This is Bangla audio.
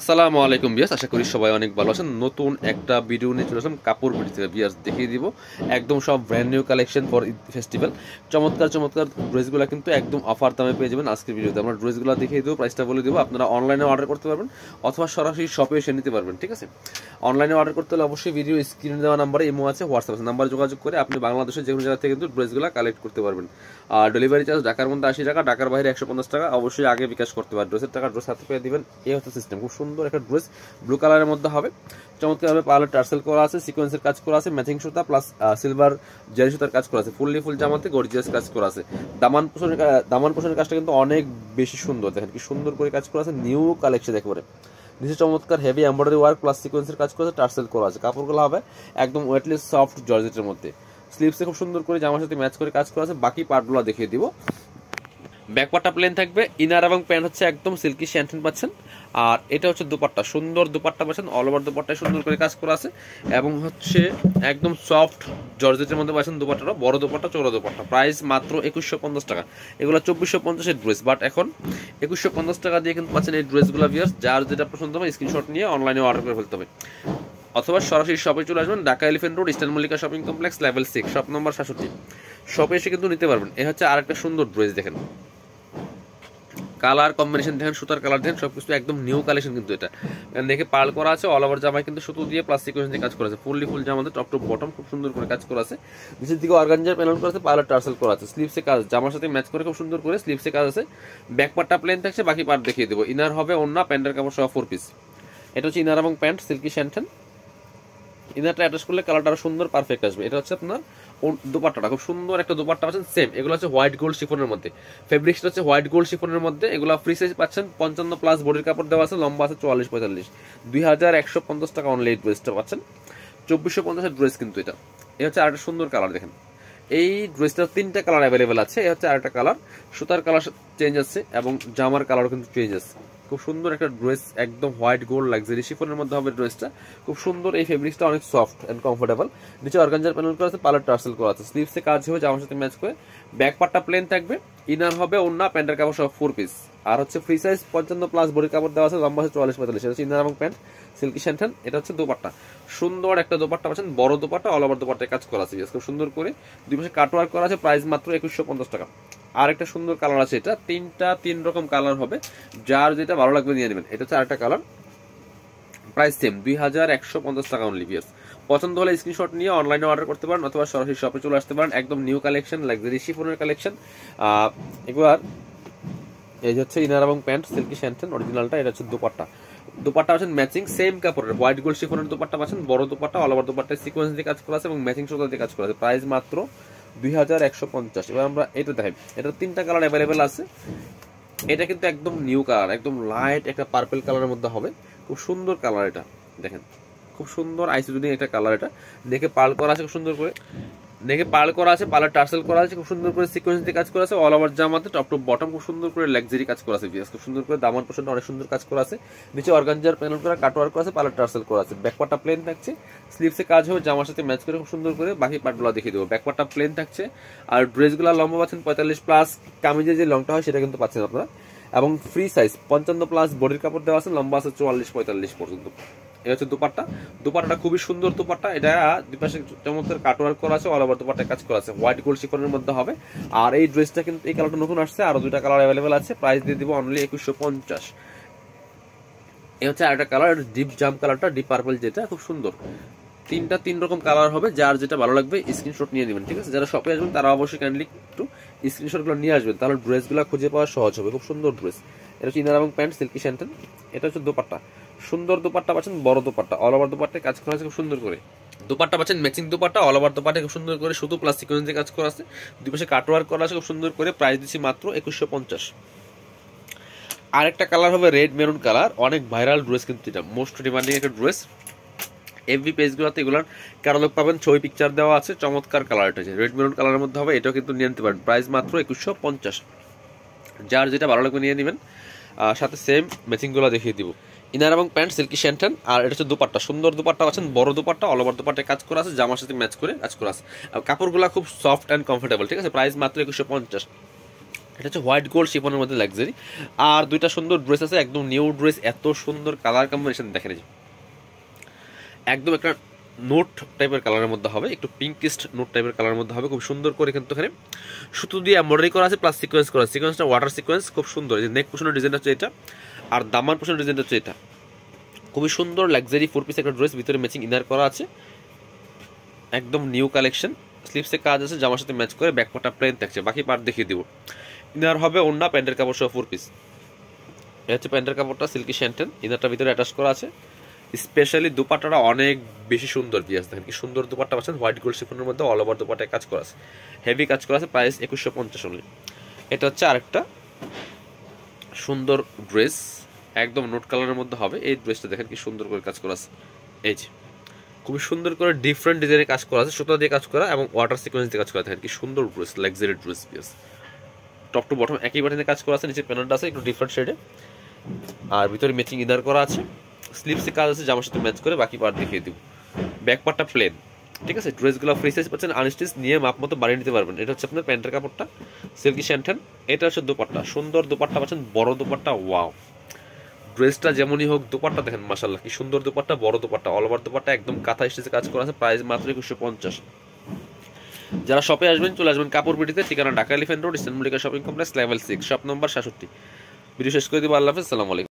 আসসালামু আলাইকুম বিয়াস আশা করি সবাই অনেক ভালো আছেন নতুন একটা ভিডিও নিয়ে চলে আসলাম কাপড় বিটি থেকে বিয়াস দেখিয়ে দিব একদম সব brand new collection for Eid festival চমৎকার চমৎকার ড্রেসগুলো কিন্তু একদম অফার দামে পেয়ে যাবেন আজকের ভিডিওতে আমরা ড্রেসগুলো দেখিয়ে দেবো প্রাইসটা বলে দেবো আপনারা অনলাইনে অর্ডার করতে পারবেন অথবা সরাসরি শপে এসে নিতে পারবেন ঠিক আছে অনলাইনে অর্ডার করতে হলে অবশ্যই ভিডিও স্ক্রিনে দেওয়া নাম্বারে এমও আছে হোয়াটসঅ্যাপ আছে নাম্বার যোগাযোগ করে আপনি বাংলাদেশের যে কোনো জায়গা থেকে কিন্তু ড্রেসগুলো কালেক্ট করতে পারবেন আর ডেলিভারি চার্জ ঢাকার মধ্যে আশি টাকা ঢাকার বাইরে একশো টাকা অবশ্যই আগে বিকাশ করতে পারবেন ড্রেসের টাকা ড্রেস হাতে পেয়ে দেবেন এই হচ্ছে সিস্টেম খুব সুন্দর একটা ড্রেস ব্লু কালারের মধ্যে হবে চমৎকারভাবে পালের টার্সেল করা আছে সিকোয়েন্সের কাজ করা আছে ম্যাচিং সুতা প্লাস সিলভার জারি সুতার কাজ করা আছে ফুললি ফুল জামাতে গরজিয়াস কাজ করা আছে দামান পোষণের দামান পোষণের কাজটা কিন্তু অনেক বেশি সুন্দর দেখেন কি সুন্দর করে কাজ করা আছে নিউ কালেকশন একেবারে নিচে চমৎকার হেভি এম্ব্রয়ডারি ওয়ার্ক প্লাস সিকোয়েন্সের কাজ করা আছে টার্সেল করা আছে কাপড়গুলো হবে একদম ওয়েটলেস সফট জর্জেটের মধ্যে স্লিপসে খুব সুন্দর করে জামার সাথে ম্যাচ করে কাজ করা আছে বাকি পার্টগুলো দেখিয়ে দিব ব্যাক প্লেন থাকবে ইনার এবং প্যান্ট হচ্ছে একদম সিল্কি শ্যান্টেন পাচ্ছেন আর এটা হচ্ছে দুপাট্টা সুন্দর দুপাট্টা পাচ্ছেন অল ওভার দুপাট্টায় সুন্দর করে কাজ করা আছে এবং হচ্ছে একদম সফট জর্জেটের মধ্যে পাচ্ছেন দুপাট্টাটা বড় দুপাট্টা চৌড়া দুপাট্টা প্রাইস মাত্র একুশশো পঞ্চাশ টাকা এগুলো চব্বিশশো পঞ্চাশের ড্রেস বাট এখন একুশশো পঞ্চাশ টাকা দিয়ে কিন্তু পাচ্ছেন এই ড্রেসগুলো বিয়ার্স যার যেটা পছন্দ হবে স্ক্রিনশট নিয়ে অনলাইনে অর্ডার করে ফেলতে হবে অথবা সরাসরি শপে চলে আসবেন Dhaka elephant road eastern Mallika shopping complex level six shop নম্বর সাতষট্টি শপে এসে কিন্তু নিতে পারবেন এ হচ্ছে আরেকটা সুন্দর ড্রেস দেখেন কালার কম্বিনেশন দেখেন সুতার কালার দেখেন সবকিছু একদম নিউ কালেকশন কিন্তু এটা দেখে পাল করা আছে অল ওভার জামায় কিন্তু সুতো দিয়ে প্লাস্টিক দিয়ে কাজ করা আছে ফুললি ফুল জামাতে টপ টপ বটম খুব সুন্দর করে কাজ করা আছে নিচের দিকে অর্গানজার প্যানেল করা আছে পার্লার টার্সেল করা আছে স্লিপসে কাজ জামার সাথে ম্যাচ করে খুব সুন্দর করে স্লিপসে কাজ আছে ব্যাক পার্টটা প্লেন থাকছে বাকি পার্ট দেখিয়ে দেবো ইনার হবে অন্য প্যান্টের কাপড় সহ ফোর পিস এটা হচ্ছে ইনার এবং প্যান্ট সিল্কি শ্যান্টেন ইনারটা অ্যাটাচ করলে কালারটা আরো সুন্দর পারফেক্ট আসবে এটা হচ্ছে আপনার দুপাট্টাটা খুব সুন্দর একটা দোপাট্টা পাচ্ছেন সেম এগুলো হচ্ছে হোয়াইট গোল্ড শিফনের মধ্যে ফেব্রিক্সটা হচ্ছে হোয়াইট গোল্ড শিফনের মধ্যে এগুলো ফ্রি সাইজ পাচ্ছেন পঞ্চান্ন প্লাস বডির কাপড় দেওয়া আছে লম্বা আছে চুয়াল্লিশ পঁয়তাল্লিশ দুই হাজার একশো পঞ্চাশ টাকা অনলাইন ড্রেসটা পাচ্ছেন চব্বিশশো পঞ্চাশের ড্রেস কিন্তু এটা এটা হচ্ছে আরেকটা সুন্দর কালার দেখেন এই ড্রেসটা তিনটা কালার অ্যাভেলেবেল আছে এ হচ্ছে আরেকটা কালার সুতার কালার চেঞ্জ আছে এবং জামার কালারও কিন্তু চেঞ্জ আছে খুব সুন্দর একটা ড্রেস একদম হোয়াইট গোল্ড লাগজারি শিফনের মধ্যে হবে ড্রেসটা খুব সুন্দর এই ফেব্রিক্সটা অনেক সফট অ্যান্ড কমফোর্টেবল নিচে অর্গানজার প্যানেল করা আছে পালার টার্সেল করা আছে স্লিভসে কাজ হবে জামার সাথে ম্যাচ করে ব্যাক পার্টটা প্লেন থাকবে ইনার হবে ওন্না প্যান্টের কাপড় সব ফোর পিস আর হচ্ছে ফ্রি সাইজ পঞ্চান্ন প্লাস বড়ি কাপড় দেওয়া আছে লম্বা আছে চুয়াল্লিশ পঁয়তাল্লিশ হচ্ছে চিন্তা এবং প্যান্ট সিল্কি স্যান্টান এটা হচ্ছে দোপাট্টা সুন্দর একটা দোপাট্টা পাচ্ছেন বড় দোপাট্টা অল ওভার দোপাট্টায় কাজ করা আছে খুব সুন্দর করে দুই পাশে কাটওয়ার করা আছে প্রাইস মাত্র একুশশো পঞ্চাশ টাকা আর একটা সুন্দর কালার আছে এটা তিনটা তিন রকম কালার হবে যার যেটা ভালো লাগবে নিয়ে নেবেন এটা হচ্ছে আরেকটা কালার প্রাইস সেম দুই হাজার একশো পঞ্চাশ টাকা অনলি বিয়ার্স পছন্দ হলে স্ক্রিনশট নিয়ে অনলাইনে অর্ডার করতে পারেন অথবা সরাসরি শপে চলে আসতে পারেন একদম নিউ কালেকশন লাক্সারি শিফনের কালেকশন এবার এই যে হচ্ছে ইনার এবং প্যান্ট সিল্কি স্যান্টেন অরিজিনালটা এটা হচ্ছে দুপাট্টা দুপাট্টা আছেন ম্যাচিং সেম কাপড়ের হোয়াইট গোল্ড শিফনের দুপাট্টা আছেন বড় দুপাট্টা অল ওভার দোপাট্টায় সিকোয়েন্স দিয়ে কাজ করা আছে এবং ম্যাচিং সুতা দিয়ে কাজ করা আছে প্রাইস মাত্র দুই হাজার একশো পঞ্চাশ এবার আমরা এটা দেখাই এটা তিনটা কালার অ্যাভেলেবেল আছে এটা কিন্তু একদম নিউ কালার একদম লাইট একটা পার্পেল কালারের মধ্যে হবে খুব সুন্দর কালার এটা দেখেন খুব সুন্দর আইসি যদি একটা কালার এটা দেখে পাল করা আছে খুব সুন্দর করে দেখে পাল করা আছে পালার টার্সেল করা আছে খুব সুন্দর করে সিকোয়েন্সে কাজ করা আছে অল ওভার জামাতে টপ টপ বটম খুব সুন্দর করে লাক্সারি কাজ করা আছে বিএস খুব সুন্দর করে দামন পোর্শনটা অনেক সুন্দর কাজ করা আছে নিচে অর্গানজার প্যানেল করা ওয়ার্ক করা আছে পালার টার্সেল করা আছে ব্যাকপাটা প্লেন থাকছে স্লিভসে কাজ হবে জামার সাথে ম্যাচ করে খুব সুন্দর করে বাকি পার্টগুলো দেখিয়ে দেবো ব্যাকপাটা প্লেন থাকছে আর ড্রেসগুলো লম্বা পাচ্ছেন পঁয়তাল্লিশ প্লাস কামিজে যে লংটা হয় সেটা কিন্তু পাচ্ছেন আপনারা এবং ফ্রি সাইজ পঞ্চান্ন প্লাস বডির কাপড় দেওয়া আছে লম্বা আছে চুয়াল্লিশ পঁয়তাল্লিশ পর্যন্ত এটা হচ্ছে দুপাট্টা দুপাট্টাটা খুবই সুন্দর দুপাট্টা এটা দুপাশে চমৎকার কাটওয়ার্ক করা আছে অল ওভার দুপাট্টা কাজ করা আছে হোয়াইট গোল্ড শিকনের মধ্যে হবে আর এই ড্রেসটা কিন্তু এই কালারটা নতুন আসছে আরও দুইটা কালার অ্যাভেলেবেল আছে প্রাইস দিয়ে দিব অনলি একুশশো পঞ্চাশ এই হচ্ছে আরেকটা কালার ডিপ জাম কালারটা ডিপ পার্পল যেটা খুব সুন্দর তিনটা তিন রকম কালার হবে যার যেটা ভালো লাগবে স্ক্রিনশট নিয়ে নেবেন ঠিক আছে যারা শপে আসবেন তারা অবশ্যই কাইন্ডলি একটু স্ক্রিনশটগুলো নিয়ে আসবেন তাহলে ড্রেসগুলো খুঁজে পাওয়া সহজ হবে খুব সুন্দর ড্রেস এটা হচ্ছে ইনার এবং প্যান্ট সিল্কি স্যান্টেন এটা হচ্ছে দোপাট্টা সুন্দর দোপাট্টা পাচ্ছেন বড় দোপাট্টা অল ওভার দোপাট্টায় কাজ করা আছে খুব সুন্দর করে দোপাট্টা পাচ্ছেন matching dupatta all over dupatta খুব সুন্দর করে শুধু প্লাস্টিক সিকোয়েন্সে কাজ করা আছে দুই পাশে কাটওয়ার্ক করা আছে খুব সুন্দর করে প্রাইস দিচ্ছি মাত্র একুশশো পঞ্চাশ আরেকটা কালার হবে রেড মেরুন কালার অনেক ভাইরাল ড্রেস কিন্তু এটা মোস্ট ডিমান্ডিং একটা ড্রেস এফবি পেজগুলোতে এগুলোর ক্যাটালগ পাবেন ছবি পিকচার দেওয়া আছে চমৎকার কালার এটা রেড মেরুন কালারের মধ্যে হবে এটাও কিন্তু নিয়ে নিতে পারেন প্রাইস মাত্র একুশশো পঞ্চাশ যার যেটা ভালো লাগবে নিয়ে নেবেন সাথে সেম ম্যাচিংগুলো দেখিয়ে দিব ইনার এবং প্যান্ট সিল্কি শ্যান্টান আর এটা হচ্ছে দুপাট্টা সুন্দর দুপাট্টা আছেন বড় দুপাট্টা অল ওভার দুপাট্টা কাজ করা আছে জামার সাথে ম্যাচ করে কাজ করা আছে কাপড়গুলো খুব সফট অ্যান্ড কমফোর্টেবল ঠিক আছে প্রাইস মাত্র একুশশো পঞ্চাশ এটা হচ্ছে হোয়াইট গোল্ড শিফনের মধ্যে লাক্সারি আর দুইটা সুন্দর ড্রেস আছে একদম নিউ ড্রেস এত সুন্দর কালার কম্বিনেশন দেখেন একদম একটা নোট টাইপের কালারের মধ্যে হবে একটু পিঙ্কিস্ট নোট টাইপের কালারের মধ্যে হবে খুব সুন্দর করে কিন্তু এখানে সুতো দিয়ে এম্ব্রয়ডারি করা আছে প্লাস সিকোয়েন্স করা সিকোয়েন্সটা ওয়াটার সিকোয়েন্স খুব সুন্দর যে নেক পোষণের ডিজাইন হচ্ছে এটা আর দামান পোষণ ডিজাইনটা হচ্ছে এটা খুবই সুন্দর লাক্সারি ফোর পিস একটা ড্রেস ভিতরে ম্যাচিং ইনার করা আছে একদম নিউ কালেকশন স্লিপসে কাজ আছে জামার সাথে ম্যাচ করে ব্যাকপাটা প্লেন থাকছে বাকি পার্ট দেখিয়ে দিব ইনার হবে ওন্না প্যান্টের কাপড় সহ ফোর পিস এটা হচ্ছে প্যান্টের কাপড়টা সিল্কি শ্যান্টেন ইনারটা ভিতরে অ্যাটাচ করা আছে স্পেশালি দুপাটাটা অনেক বেশি সুন্দর পিয়াজ দেখেন কি সুন্দর দুপাট্টা পাচ্ছেন হোয়াইট গোল্ড শিফনের মধ্যে অল ওভার দুপাটায় কাজ করা আছে হেভি কাজ করা আছে প্রাইস একুশশো পঞ্চাশ এটা হচ্ছে আরেকটা সুন্দর ড্রেস একদম নোট কালারের মধ্যে হবে এই ড্রেসটা দেখেন কি সুন্দর করে কাজ করা আছে এই যে খুবই সুন্দর করে ডিফারেন্ট ডিজাইনের কাজ করা আছে সুতা দিয়ে কাজ করা এবং ওয়াটার সিকোয়েন্স দিয়ে কাজ করা দেখেন কি সুন্দর dress luxury dress piece top to bottom একই বাটনে কাজ করা আছে নিচে প্যানেলটা আছে একটু ডিফারেন্ট শেডে আর ভিতরে ম্যাচিং ইনার করা আছে স্লিপসে কাজ আছে জামার সাথে ম্যাচ করে বাকি পার্ট দেখিয়ে দিব ব্যাক পার্টটা প্লেন ঠিক আছে ড্রেসগুলো ফ্রি সাইজ পাচ্ছেন আনস্টিচ নিয়ে মাপ মতো বাড়িয়ে নিতে পারবেন এটা হচ্ছে আপনার প্যান্টের কাপড়টা সিল্কি শ্যান্টেন এটা হচ্ছে দোপাট্টা সুন্দর দোপাট্টা পাচ্ছেন বড় দোপাট্টা ওয়াও ড্রেসটা যেমনই হোক দোপাট্টা দেখেন মাসাল্লাহ কি সুন্দর দোপাট্টা বড় দোপাট্টা অল ওভার দোপাট্টা একদম কাঁথা স্টেজে কাজ করা আছে প্রাইস মাত্র একুশশো পঞ্চাশ যারা শপে আসবেন চলে আসবেন কাপড় বিটিতে ঠিকানা Dhaka elephant road eastern Mallika shopping complex level six shop নম্বর সাতষট্টি ভিডিও শেষ করে দিব আল্লাহ হাফিজ আলাইকুম